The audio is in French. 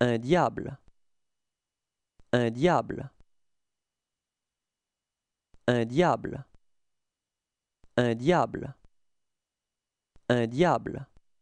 Un diable. Un diable. Un diable. Un diable. Un diable.